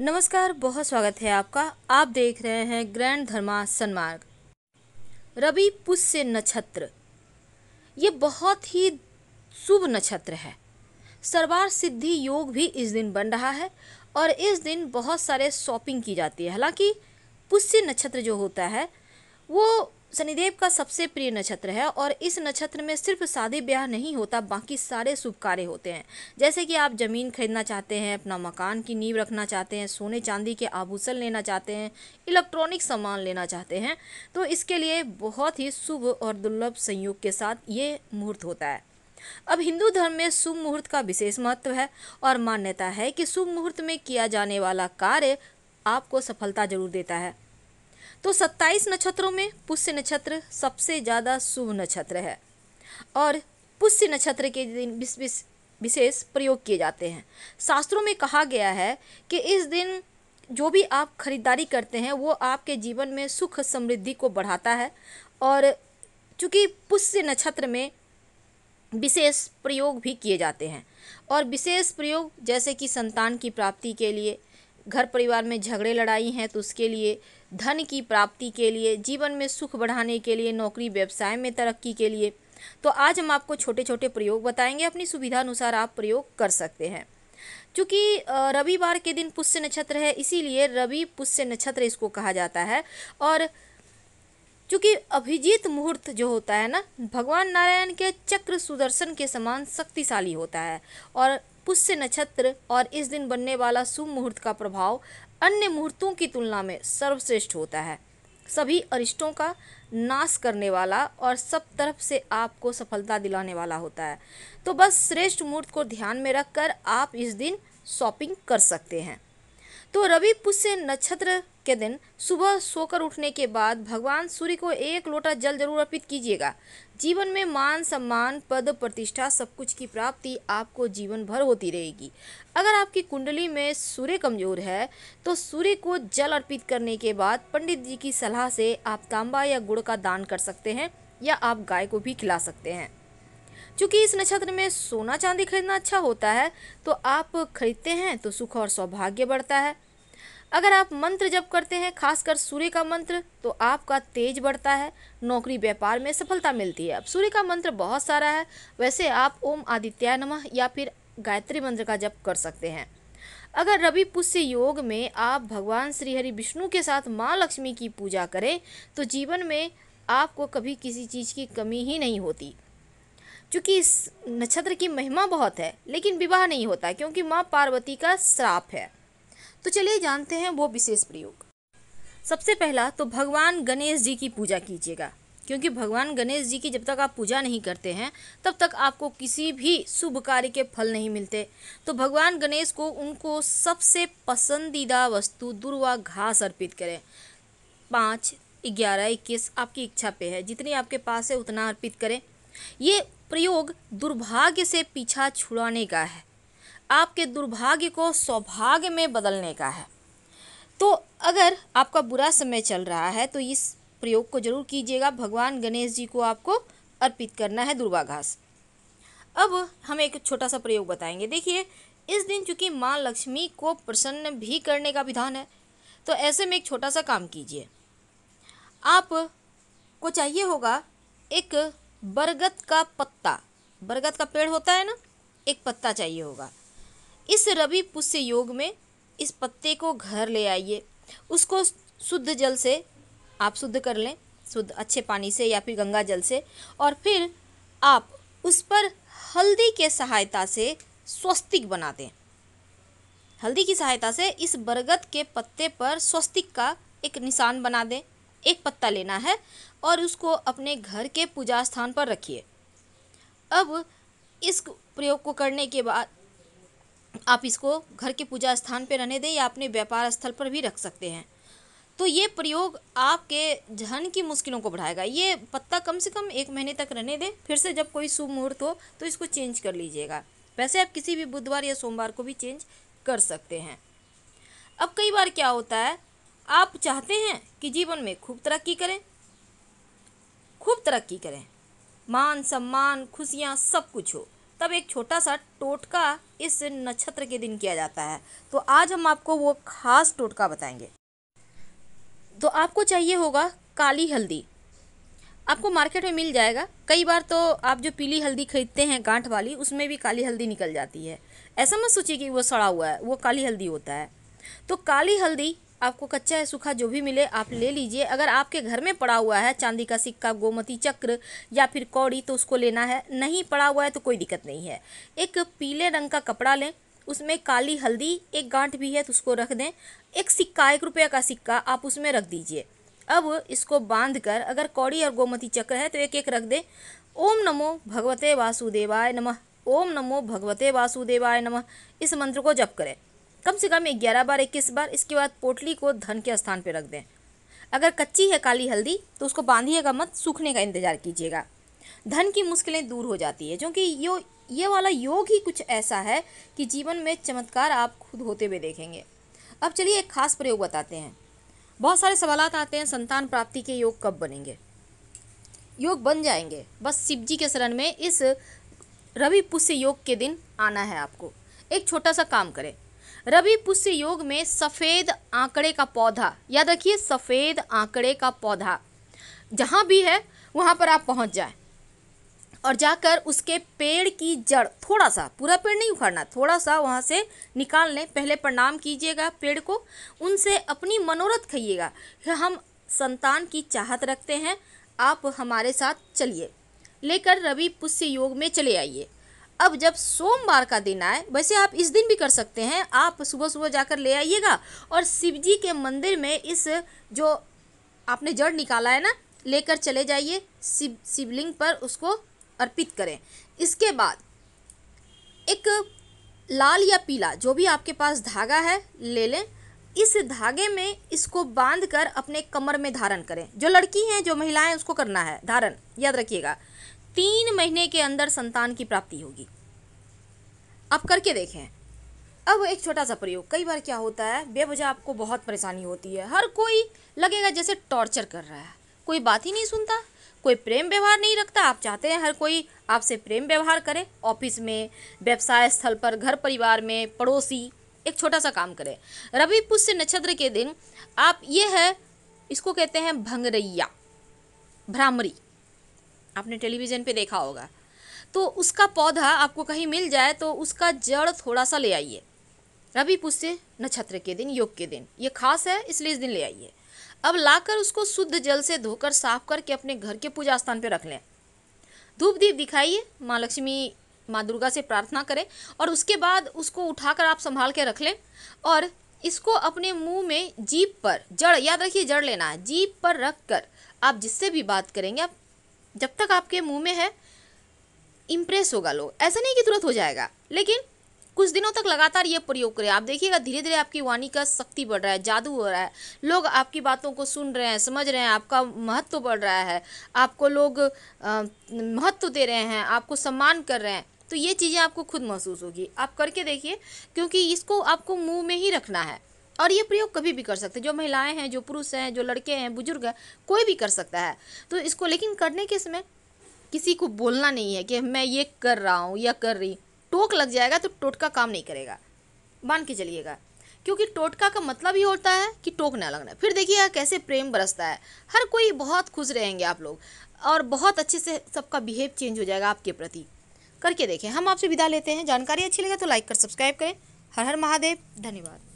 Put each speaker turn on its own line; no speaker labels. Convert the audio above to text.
नमस्कार बहुत स्वागत है आपका आप देख रहे हैं ग्रैंड धर्मा सन्मार्ग रवि पुष्य नक्षत्र ये बहुत ही शुभ नक्षत्र है सर्वार सिद्धि योग भी इस दिन बन रहा है और इस दिन बहुत सारे शॉपिंग की जाती है हालांकि पुष्य नक्षत्र जो होता है वो शनिदेव का सबसे प्रिय नक्षत्र है और इस नक्षत्र में सिर्फ शादी ब्याह नहीं होता बाकी सारे शुभ कार्य होते हैं जैसे कि आप ज़मीन खरीदना चाहते हैं अपना मकान की नींव रखना चाहते हैं सोने चांदी के आभूषण लेना चाहते हैं इलेक्ट्रॉनिक सामान लेना चाहते हैं तो इसके लिए बहुत ही शुभ और दुर्लभ संयोग के साथ ये मुहूर्त होता है अब हिंदू धर्म में शुभ मुहूर्त का विशेष महत्व है और मान्यता है कि शुभ मुहूर्त में किया जाने वाला कार्य आपको सफलता जरूर देता है तो 27 नक्षत्रों में पुष्य नक्षत्र सबसे ज़्यादा शुभ नक्षत्र है और पुष्य नक्षत्र के दिन विशेष प्रयोग किए जाते हैं शास्त्रों में कहा गया है कि इस दिन जो भी आप खरीदारी करते हैं वो आपके जीवन में सुख समृद्धि को बढ़ाता है और चूँकि पुष्य नक्षत्र में विशेष प्रयोग भी किए जाते हैं और विशेष प्रयोग जैसे कि संतान की प्राप्ति के लिए घर परिवार में झगड़े लड़ाई हैं तो उसके लिए धन की प्राप्ति के लिए जीवन में सुख बढ़ाने के लिए नौकरी व्यवसाय में तरक्की के लिए तो आज हम आपको छोटे छोटे प्रयोग बताएंगे अपनी सुविधा अनुसार आप प्रयोग कर सकते हैं चूँकि रविवार के दिन पुष्य नक्षत्र है इसीलिए रवि पुष्य नक्षत्र इसको कहा जाता है और क्योंकि अभिजीत मुहूर्त जो होता है ना भगवान नारायण के चक्र सुदर्शन के समान शक्तिशाली होता है और पुष्य नक्षत्र और इस दिन बनने वाला शुभ मुहूर्त का प्रभाव अन्य मुहूर्तों की तुलना में सर्वश्रेष्ठ होता है सभी अरिष्टों का नाश करने वाला और सब तरफ से आपको सफलता दिलाने वाला होता है तो बस श्रेष्ठ मुहूर्त को ध्यान में रखकर आप इस दिन शॉपिंग कर सकते हैं तो रवि पुष्य नक्षत्र के दिन सुबह सोकर उठने के बाद भगवान सूर्य को एक लोटा जल जरूर अर्पित कीजिएगा जीवन में मान सम्मान पद प्रतिष्ठा सब कुछ की प्राप्ति आपको जीवन भर होती रहेगी अगर आपकी कुंडली में सूर्य कमजोर है तो सूर्य को जल अर्पित करने के बाद पंडित जी की सलाह से आप तांबा या गुड़ का दान कर सकते हैं या आप गाय को भी खिला सकते हैं चूंकि इस नक्षत्र में सोना चांदी खरीदना अच्छा होता है तो आप खरीदते हैं तो सुख और सौभाग्य बढ़ता है अगर आप मंत्र जप करते हैं खासकर सूर्य का मंत्र तो आपका तेज बढ़ता है नौकरी व्यापार में सफलता मिलती है अब सूर्य का मंत्र बहुत सारा है वैसे आप ओम आदित्याय नमः या फिर गायत्री मंत्र का जप कर सकते हैं अगर रवि पुष्य योग में आप भगवान श्री हरि विष्णु के साथ माँ लक्ष्मी की पूजा करें तो जीवन में आपको कभी किसी चीज़ की कमी ही नहीं होती क्योंकि इस नक्षत्र की महिमा बहुत है लेकिन विवाह नहीं होता क्योंकि माँ पार्वती का श्राप है तो चलिए जानते हैं वो विशेष प्रयोग सबसे पहला तो भगवान गणेश जी की पूजा कीजिएगा क्योंकि भगवान गणेश जी की जब तक आप पूजा नहीं करते हैं तब तक आपको किसी भी शुभ कार्य के फल नहीं मिलते तो भगवान गणेश को उनको सबसे पसंदीदा वस्तु दुर्वा घास अर्पित करें पाँच ग्यारह इक्कीस आपकी इच्छा पे है जितनी आपके पास है उतना अर्पित करें ये प्रयोग दुर्भाग्य से पीछा छुड़ाने का है आपके दुर्भाग्य को सौभाग्य में बदलने का है तो अगर आपका बुरा समय चल रहा है तो इस प्रयोग को जरूर कीजिएगा भगवान गणेश जी को आपको अर्पित करना है दुर्वाघास अब हम एक छोटा सा प्रयोग बताएंगे देखिए इस दिन चूंकि माँ लक्ष्मी को प्रसन्न भी करने का विधान है तो ऐसे में एक छोटा सा काम कीजिए आप को चाहिए होगा एक बरगद का पत्ता बरगद का पेड़ होता है ना एक पत्ता चाहिए होगा इस रवि पुष्य योग में इस पत्ते को घर ले आइए उसको शुद्ध जल से आप शुद्ध कर लें शुद्ध अच्छे पानी से या फिर गंगा जल से और फिर आप उस पर हल्दी के सहायता से स्वस्तिक बना दें हल्दी की सहायता से इस बरगद के पत्ते पर स्वस्तिक का एक निशान बना दें एक पत्ता लेना है और उसको अपने घर के पूजा स्थान पर रखिए अब इस प्रयोग को करने के बाद आप इसको घर के पूजा स्थान पर रहने दें या अपने व्यापार स्थल पर भी रख सकते हैं तो ये प्रयोग आपके धन की मुश्किलों को बढ़ाएगा ये पत्ता कम से कम एक महीने तक रहने दें फिर से जब कोई शुभ मुहूर्त हो तो इसको चेंज कर लीजिएगा वैसे आप किसी भी बुधवार या सोमवार को भी चेंज कर सकते हैं अब कई बार क्या होता है आप चाहते हैं कि जीवन में खूब तरक्की करें खूब तरक्की करें मान सम्मान खुशियाँ सब कुछ हो तब एक छोटा सा टोटका इस नक्षत्र के दिन किया जाता है तो आज हम आपको वो खास टोटका बताएंगे तो आपको चाहिए होगा काली हल्दी आपको मार्केट में मिल जाएगा कई बार तो आप जो पीली हल्दी खरीदते हैं गांठ वाली उसमें भी काली हल्दी निकल जाती है ऐसा मत सोचिए कि वो सड़ा हुआ है वो काली हल्दी होता है तो काली हल्दी आपको कच्चा या सूखा जो भी मिले आप ले लीजिए अगर आपके घर में पड़ा हुआ है चांदी का सिक्का गोमती चक्र या फिर कौड़ी तो उसको लेना है नहीं पड़ा हुआ है तो कोई दिक्कत नहीं है एक पीले रंग का कपड़ा लें उसमें काली हल्दी एक गांठ भी है तो उसको रख दें एक सिक्का एक रुपये का सिक्का आप उसमें रख दीजिए अब इसको बांध कर अगर कौड़ी और गोमती चक्र है तो एक एक रख दें ओम नमो भगवते वासुदेवाय नमः ओम नमो भगवते वासुदेवाय नमः इस मंत्र को जप करें कम से कम ग्यारह बार इक्कीस बार इसके बाद पोटली को धन के स्थान पर रख दें अगर कच्ची है काली हल्दी तो उसको बांधिएगा मत सूखने का इंतज़ार कीजिएगा धन की मुश्किलें दूर हो जाती है क्योंकि यो ये वाला योग ही कुछ ऐसा है कि जीवन में चमत्कार आप खुद होते हुए देखेंगे अब चलिए एक खास प्रयोग बताते हैं बहुत सारे सवाल आते हैं संतान प्राप्ति के योग कब बनेंगे योग बन जाएंगे बस शिव जी के शरण में इस रवि पुष्य योग के दिन आना है आपको एक छोटा सा काम करें रवि पुष्य योग में सफ़ेद आंकड़े का पौधा याद रखिए सफ़ेद आंकड़े का पौधा जहाँ भी है वहाँ पर आप पहुँच जाए और जाकर उसके पेड़ की जड़ थोड़ा सा पूरा पेड़ नहीं उखाड़ना थोड़ा सा वहाँ से निकाल लें पहले प्रणाम कीजिएगा पेड़ को उनसे अपनी मनोरथ खाइएगा हम संतान की चाहत रखते हैं आप हमारे साथ चलिए लेकर रवि पुष्य योग में चले आइए अब जब सोमवार का दिन आए वैसे आप इस दिन भी कर सकते हैं आप सुबह सुबह जाकर ले आइएगा और शिव जी के मंदिर में इस जो आपने जड़ निकाला है ना लेकर चले जाइए शिव शिवलिंग पर उसको अर्पित करें इसके बाद एक लाल या पीला जो भी आपके पास धागा है ले लें इस धागे में इसको बांध कर अपने कमर में धारण करें जो लड़की हैं जो महिलाएं उसको करना है धारण याद रखिएगा तीन महीने के अंदर संतान की प्राप्ति होगी अब करके देखें अब एक छोटा सा प्रयोग कई बार क्या होता है बेवजह आपको बहुत परेशानी होती है हर कोई लगेगा जैसे टॉर्चर कर रहा है कोई बात ही नहीं सुनता कोई प्रेम व्यवहार नहीं रखता आप चाहते हैं हर कोई आपसे प्रेम व्यवहार करे ऑफिस में व्यवसाय स्थल पर घर परिवार में पड़ोसी एक छोटा सा काम करें रवि पुष्य नक्षत्र के दिन आप ये है इसको कहते हैं भंगरैया भ्रामरी आपने टेलीविज़न पे देखा होगा तो उसका पौधा आपको कहीं मिल जाए तो उसका जड़ थोड़ा सा ले आइए रवि पुष्य नक्षत्र के दिन योग के दिन ये खास है इसलिए इस दिन ले आइए अब लाकर उसको शुद्ध जल से धोकर साफ करके अपने घर के पूजा स्थान पर रख लें धूप दीप दिखाइए माँ लक्ष्मी माँ दुर्गा से प्रार्थना करें और उसके बाद उसको उठाकर आप संभाल के रख लें और इसको अपने मुंह में जीप पर जड़ याद रखिए जड़ लेना है जीप पर रख कर आप जिससे भी बात करेंगे आप जब तक आपके मुंह में है इम्प्रेस होगा लोग ऐसा नहीं कि तुरंत हो जाएगा लेकिन कुछ दिनों तक लगातार ये प्रयोग करें आप देखिएगा धीरे धीरे आपकी वाणी का शक्ति बढ़ रहा है जादू हो रहा है लोग आपकी बातों को सुन रहे हैं समझ रहे हैं आपका महत्व बढ़ रहा है आपको लोग महत्व दे रहे हैं आपको सम्मान कर रहे हैं तो ये चीज़ें आपको खुद महसूस होगी आप करके देखिए क्योंकि इसको आपको मुंह में ही रखना है और ये प्रयोग कभी भी कर सकते हैं जो महिलाएं हैं जो पुरुष हैं जो लड़के हैं बुजुर्ग हैं कोई भी कर सकता है तो इसको लेकिन करने के समय किसी को बोलना नहीं है कि मैं ये कर रहा हूँ या कर रही टोक लग जाएगा तो टोटका काम नहीं करेगा मान के चलिएगा क्योंकि टोटका का मतलब ही होता है कि टोक ना लगना फिर देखिए कैसे प्रेम बरसता है हर कोई बहुत खुश रहेंगे आप लोग और बहुत अच्छे से सबका बिहेव चेंज हो जाएगा आपके प्रति करके देखें हम आपसे विदा लेते हैं जानकारी अच्छी लगे तो लाइक कर सब्सक्राइब करें हर हर महादेव धन्यवाद